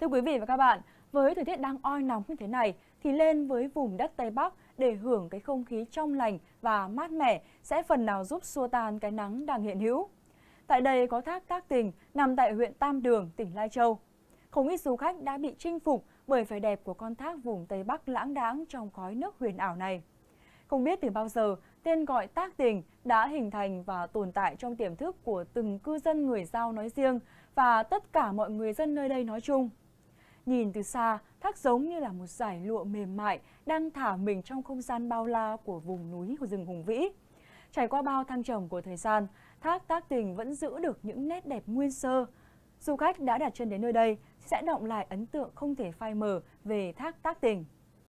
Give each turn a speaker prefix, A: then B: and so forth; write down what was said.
A: Thưa quý vị và các bạn, với thời tiết đang oi nóng như thế này thì lên với vùng đất Tây Bắc để hưởng cái không khí trong lành và mát mẻ sẽ phần nào giúp xua tan cái nắng đang hiện hữu. Tại đây có thác Tác Tình nằm tại huyện Tam Đường, tỉnh Lai Châu. Không ít du khách đã bị chinh phục bởi vẻ đẹp của con thác vùng Tây Bắc lãng đáng trong khói nước huyền ảo này. Không biết từ bao giờ, tên gọi tác tình đã hình thành và tồn tại trong tiềm thức của từng cư dân người Giao nói riêng và tất cả mọi người dân nơi đây nói chung. Nhìn từ xa, thác giống như là một giải lụa mềm mại đang thả mình trong không gian bao la của vùng núi của rừng hùng vĩ. Trải qua bao thăng trầm của thời gian, thác tác tình vẫn giữ được những nét đẹp nguyên sơ. Du khách đã đặt chân đến nơi đây sẽ động lại ấn tượng không thể phai mờ về thác tác tình.